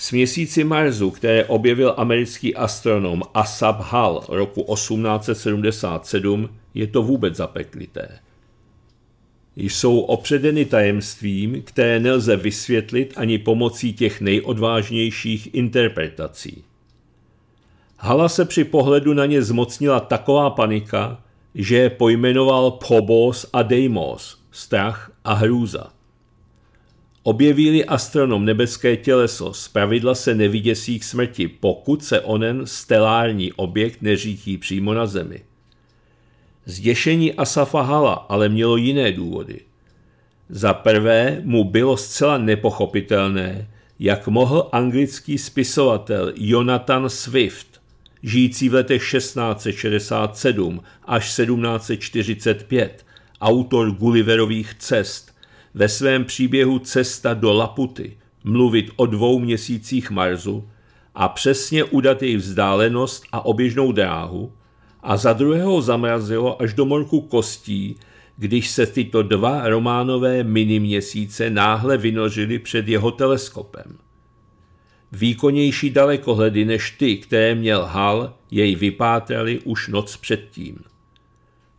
S měsíci Marsu, které objevil americký astronom Asab Hall roku 1877, je to vůbec zapeklité. Jsou opředeny tajemstvím, které nelze vysvětlit ani pomocí těch nejodvážnějších interpretací. Hala se při pohledu na ně zmocnila taková panika, že je pojmenoval Phobos a Deimos, strach a hrůza. Objeví-li astronom nebeské těleso, zpravidla se nevyděsí k smrti, pokud se onen stelární objekt neřítí přímo na Zemi. Zděšení Asafa Hala ale mělo jiné důvody. Za prvé mu bylo zcela nepochopitelné, jak mohl anglický spisovatel Jonathan Swift, žijící v letech 1667 až 1745, autor Gulliverových cest, ve svém příběhu Cesta do Laputy mluvit o dvou měsících Marzu a přesně udat jejich vzdálenost a oběžnou dráhu a za druhého zamrazilo až do morku kostí, když se tyto dva románové miniměsíce náhle vynožily před jeho teleskopem. Výkonnější dalekohledy než ty, které měl Hal, jej vypátrali už noc předtím.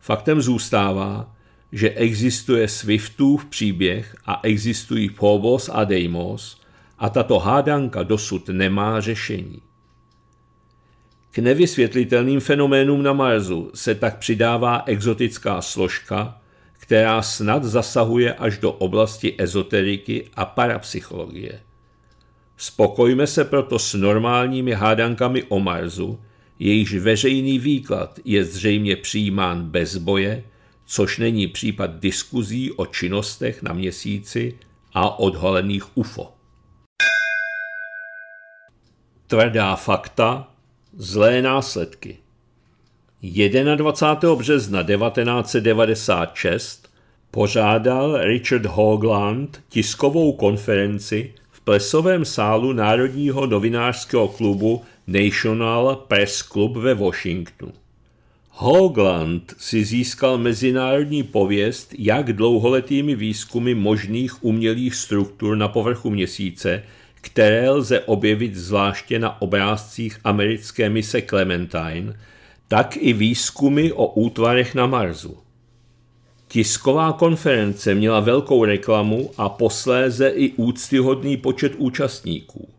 Faktem zůstává, že existuje Swiftův příběh a existují Phobos a Deimos a tato hádanka dosud nemá řešení. K nevysvětlitelným fenoménům na Marsu se tak přidává exotická složka, která snad zasahuje až do oblasti ezoteriky a parapsychologie. Spokojme se proto s normálními hádankami o Marsu, jejíž veřejný výklad je zřejmě přijímán bez boje což není případ diskuzí o činnostech na měsíci a odhalených UFO. Tvrdá fakta, zlé následky. 21. března 1996 pořádal Richard Hogland tiskovou konferenci v plesovém sálu Národního novinářského klubu National Press Club ve Washingtonu. Hogland si získal mezinárodní pověst jak dlouholetými výzkumy možných umělých struktur na povrchu měsíce, které lze objevit zvláště na obrázcích americké mise Clementine, tak i výzkumy o útvarech na Marsu. Tisková konference měla velkou reklamu a posléze i úctyhodný počet účastníků.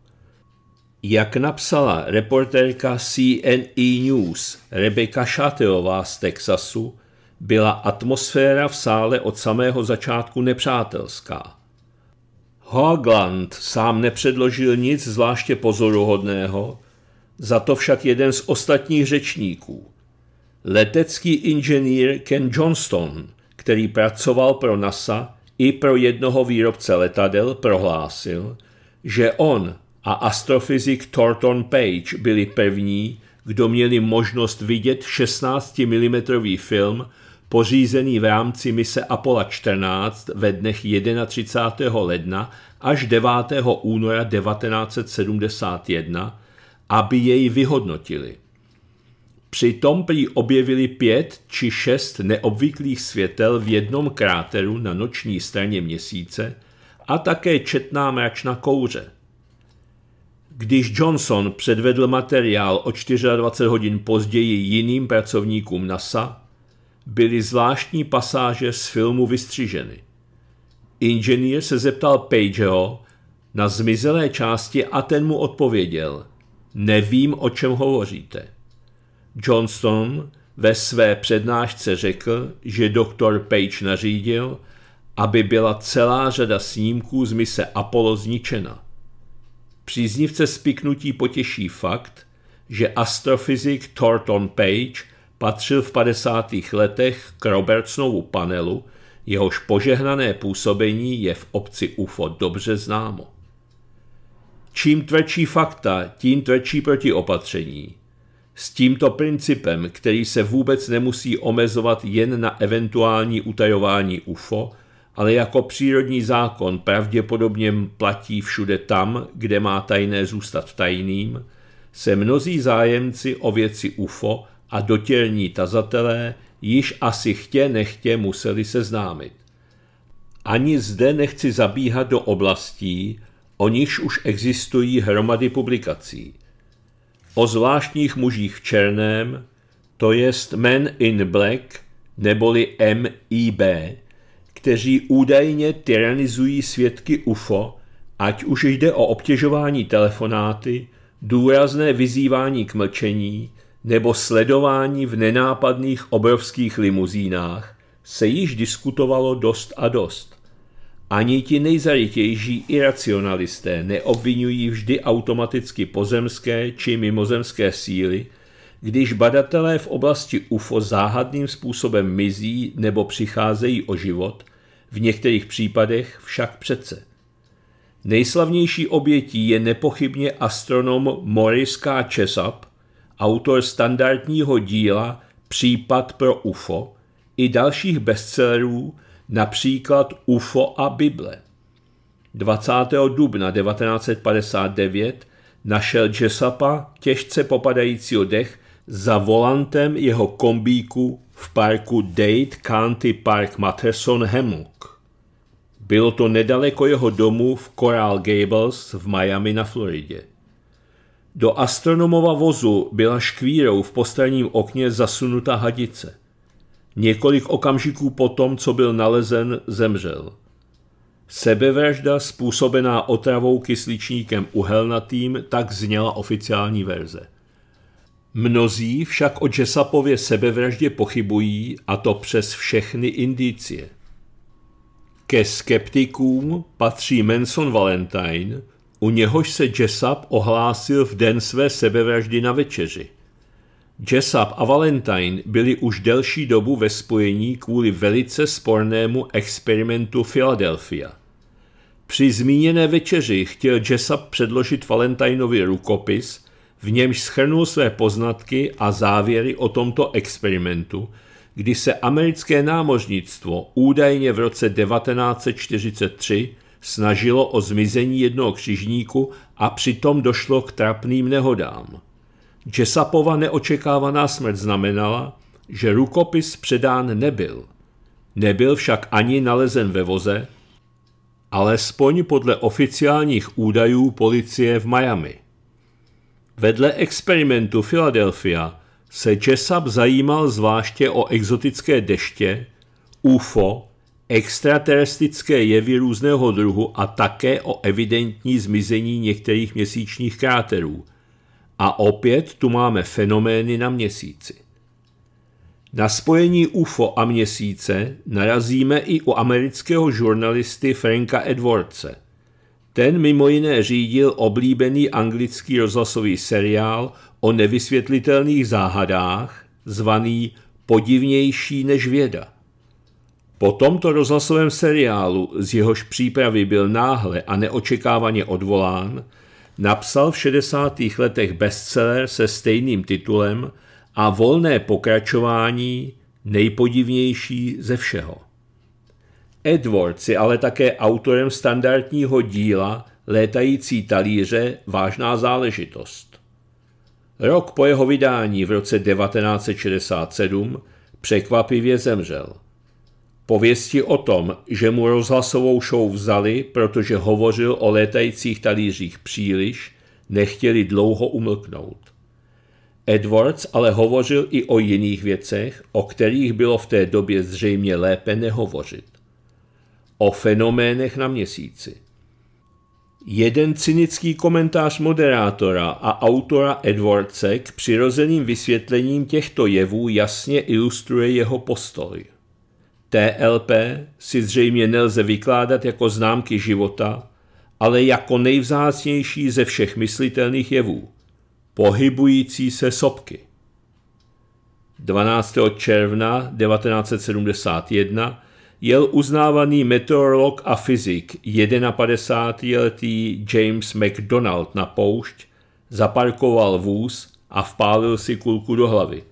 Jak napsala reportérka CNE News Rebecca Šateová z Texasu, byla atmosféra v sále od samého začátku nepřátelská. Hogland sám nepředložil nic zvláště pozoruhodného, za to však jeden z ostatních řečníků. Letecký inženýr Ken Johnston, který pracoval pro NASA i pro jednoho výrobce letadel, prohlásil, že on a astrofyzik Thornton Page byli pevní, kdo měli možnost vidět 16 mm film pořízený v rámci mise Apollo 14 ve dnech 31. ledna až 9. února 1971, aby jej vyhodnotili. Přitom prý objevili pět či šest neobvyklých světel v jednom kráteru na noční straně měsíce a také četná mračna kouře – když Johnson předvedl materiál o 24 hodin později jiným pracovníkům NASA, byly zvláštní pasáže z filmu vystřiženy. Inženýr se zeptal Pageho na zmizelé části a ten mu odpověděl Nevím, o čem hovoříte. Johnston ve své přednášce řekl, že doktor Page nařídil, aby byla celá řada snímků z mise Apollo zničena. Příznivce spiknutí potěší fakt, že astrofyzik Thornton Page patřil v 50. letech k Robertsonovu panelu, jehož požehnané působení je v obci UFO dobře známo. Čím tvrdší fakta, tím tvrdší protiopatření. S tímto principem, který se vůbec nemusí omezovat jen na eventuální utajování UFO, ale jako přírodní zákon pravděpodobně platí všude tam, kde má tajné zůstat tajným, se mnozí zájemci o věci UFO a dotělní tazatelé již asi chtě nechtě museli seznámit. Ani zde nechci zabíhat do oblastí, o nichž už existují hromady publikací. O zvláštních mužích v černém, to jest Men in Black, neboli MIB, kteří údajně tyranizují svědky UFO, ať už jde o obtěžování telefonáty, důrazné vyzývání k mlčení nebo sledování v nenápadných obrovských limuzínách, se již diskutovalo dost a dost. Ani ti nejzarytější iracionalisté neobvinují vždy automaticky pozemské či mimozemské síly, když badatelé v oblasti UFO záhadným způsobem mizí nebo přicházejí o život – v některých případech však přece. Nejslavnější obětí je nepochybně astronom Morris K. Chesap, autor standardního díla Případ pro UFO i dalších bestsellerů, například UFO a Bible. 20. dubna 1959 našel Jesapa těžce popadajícího dech za volantem jeho kombíku v parku Dade County Park Matheson Hemu bylo to nedaleko jeho domu v Coral Gables v Miami na Floridě. Do astronomova vozu byla škvírou v postranním okně zasunuta hadice. Několik okamžiků po tom, co byl nalezen, zemřel. Sebevražda způsobená otravou kysličníkem uhelnatým, tak zněla oficiální verze. Mnozí však o Jessapově sebevraždě pochybují, a to přes všechny indicie – ke skeptikům patří Manson Valentine, u něhož se Jessup ohlásil v den své sebevraždy na večeři. Jessup a Valentine byli už delší dobu ve spojení kvůli velice spornému experimentu Philadelphia. Při zmíněné večeři chtěl Jessup předložit Valentinovi rukopis, v němž schrnul své poznatky a závěry o tomto experimentu, kdy se americké námořnictvo údajně v roce 1943 snažilo o zmizení jednoho křižníku a přitom došlo k trapným nehodám. Jessapova neočekávaná smrt znamenala, že rukopis předán nebyl. Nebyl však ani nalezen ve voze, alespoň podle oficiálních údajů policie v Miami. Vedle experimentu Philadelphia se Jessup zajímal zvláště o exotické deště, UFO, extraterestické jevy různého druhu a také o evidentní zmizení některých měsíčních kráterů. A opět tu máme fenomény na měsíci. Na spojení UFO a měsíce narazíme i u amerického žurnalisty Franka Edwardse – ten mimo jiné řídil oblíbený anglický rozhlasový seriál o nevysvětlitelných záhadách, zvaný Podivnější než věda. Po tomto rozhlasovém seriálu, z jehož přípravy byl náhle a neočekávaně odvolán, napsal v 60. letech bestseller se stejným titulem a volné pokračování nejpodivnější ze všeho. Edwards je ale také autorem standardního díla Létající talíře vážná záležitost. Rok po jeho vydání v roce 1967 překvapivě zemřel. Pověsti o tom, že mu rozhlasovou show vzali, protože hovořil o létajících talířích příliš, nechtěli dlouho umlknout. Edwards ale hovořil i o jiných věcech, o kterých bylo v té době zřejmě lépe nehovořit o fenoménech na měsíci. Jeden cynický komentář moderátora a autora Edwardse k přirozeným vysvětlením těchto jevů jasně ilustruje jeho postoj. TLP si zřejmě nelze vykládat jako známky života, ale jako nejvzácnější ze všech myslitelných jevů – pohybující se sopky. 12. června 1971 jel uznávaný meteorolog a fyzik 51-letý James McDonald na poušť, zaparkoval vůz a vpálil si kulku do hlavy.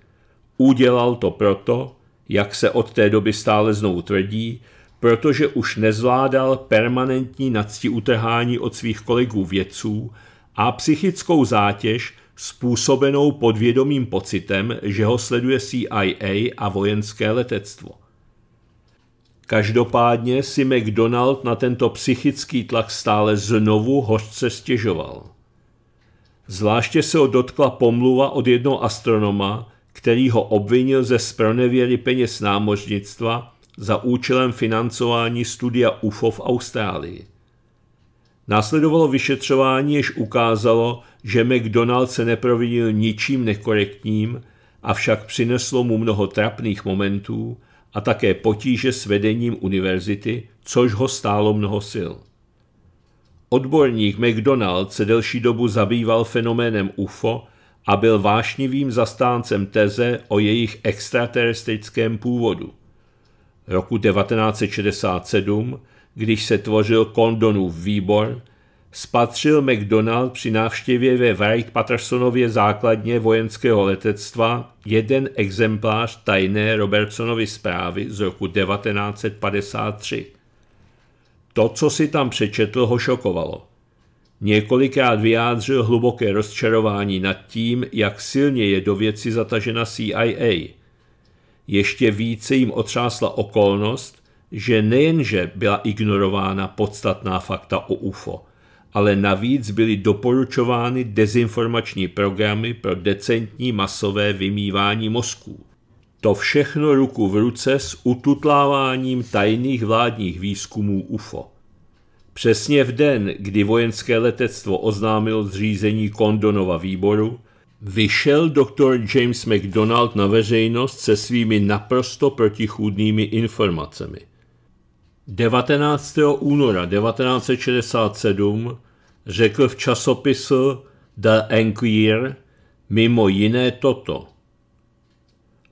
Udělal to proto, jak se od té doby stále znovu tvrdí, protože už nezvládal permanentní nadsti utrhání od svých kolegů vědců a psychickou zátěž způsobenou podvědomým pocitem, že ho sleduje CIA a vojenské letectvo. Každopádně si McDonald na tento psychický tlak stále znovu hořce stěžoval. Zvláště se ho dotkla pomluva od jednoho astronoma, který ho obvinil ze spronevěry peněz námořnictva za účelem financování studia UFO v Austrálii. Následovalo vyšetřování, jež ukázalo, že McDonald se neprovinil ničím nekorektním, avšak přineslo mu mnoho trapných momentů, a také potíže s vedením univerzity, což ho stálo mnoho sil. Odborník McDonald se delší dobu zabýval fenoménem UFO a byl vášnivým zastáncem teze o jejich extraterestrickém původu. Roku 1967, když se tvořil Kondonův výbor, spatřil McDonald při návštěvě ve Wright-Pattersonově základně vojenského letectva jeden exemplář tajné Robertsonovy zprávy z roku 1953. To, co si tam přečetl, ho šokovalo. Několikrát vyjádřil hluboké rozčarování nad tím, jak silně je do věci zatažena CIA. Ještě více jim otřásla okolnost, že nejenže byla ignorována podstatná fakta o UFO – ale navíc byly doporučovány dezinformační programy pro decentní masové vymývání mozků. To všechno ruku v ruce s ututláváním tajných vládních výzkumů UFO. Přesně v den, kdy vojenské letectvo oznámilo zřízení Kondonova výboru, vyšel doktor James McDonald na veřejnost se svými naprosto protichůdnými informacemi. 19. února 1967 řekl v časopisu The Enquirer mimo jiné toto.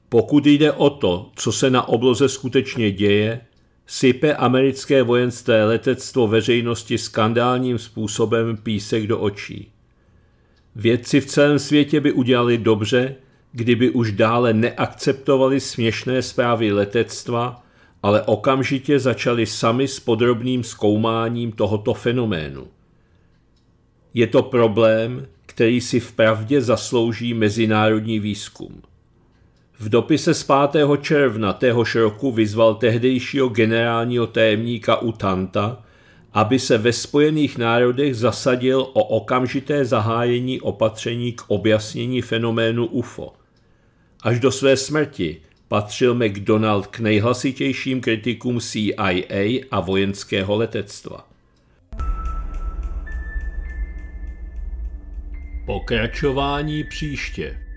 Pokud jde o to, co se na obloze skutečně děje, sype americké vojenské letectvo veřejnosti skandálním způsobem písek do očí. Vědci v celém světě by udělali dobře, kdyby už dále neakceptovali směšné zprávy letectva, ale okamžitě začali sami s podrobným zkoumáním tohoto fenoménu. Je to problém, který si vpravdě zaslouží mezinárodní výzkum. V dopise z 5. června téhož roku vyzval tehdejšího generálního tajemníka Utanta, aby se ve Spojených národech zasadil o okamžité zahájení opatření k objasnění fenoménu UFO. Až do své smrti patřil McDonald k nejhlasitějším kritikům CIA a vojenského letectva. Pokračování příště.